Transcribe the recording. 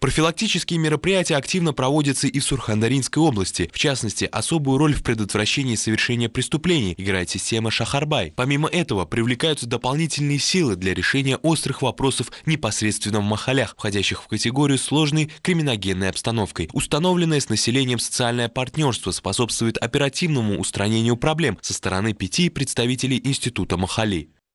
Профилактические мероприятия активно проводятся и в Сурхандаринской области. В частности, особую роль в предотвращении совершения преступлений играет система Шахарбай. Помимо этого, привлекаются дополнительные силы для решения острых вопросов непосредственно в Махалях, входящих в категорию сложной криминогенной обстановкой. Установленное с населением социальное партнерство способствует оперативному устранению проблем со стороны пяти представителей Института Махали.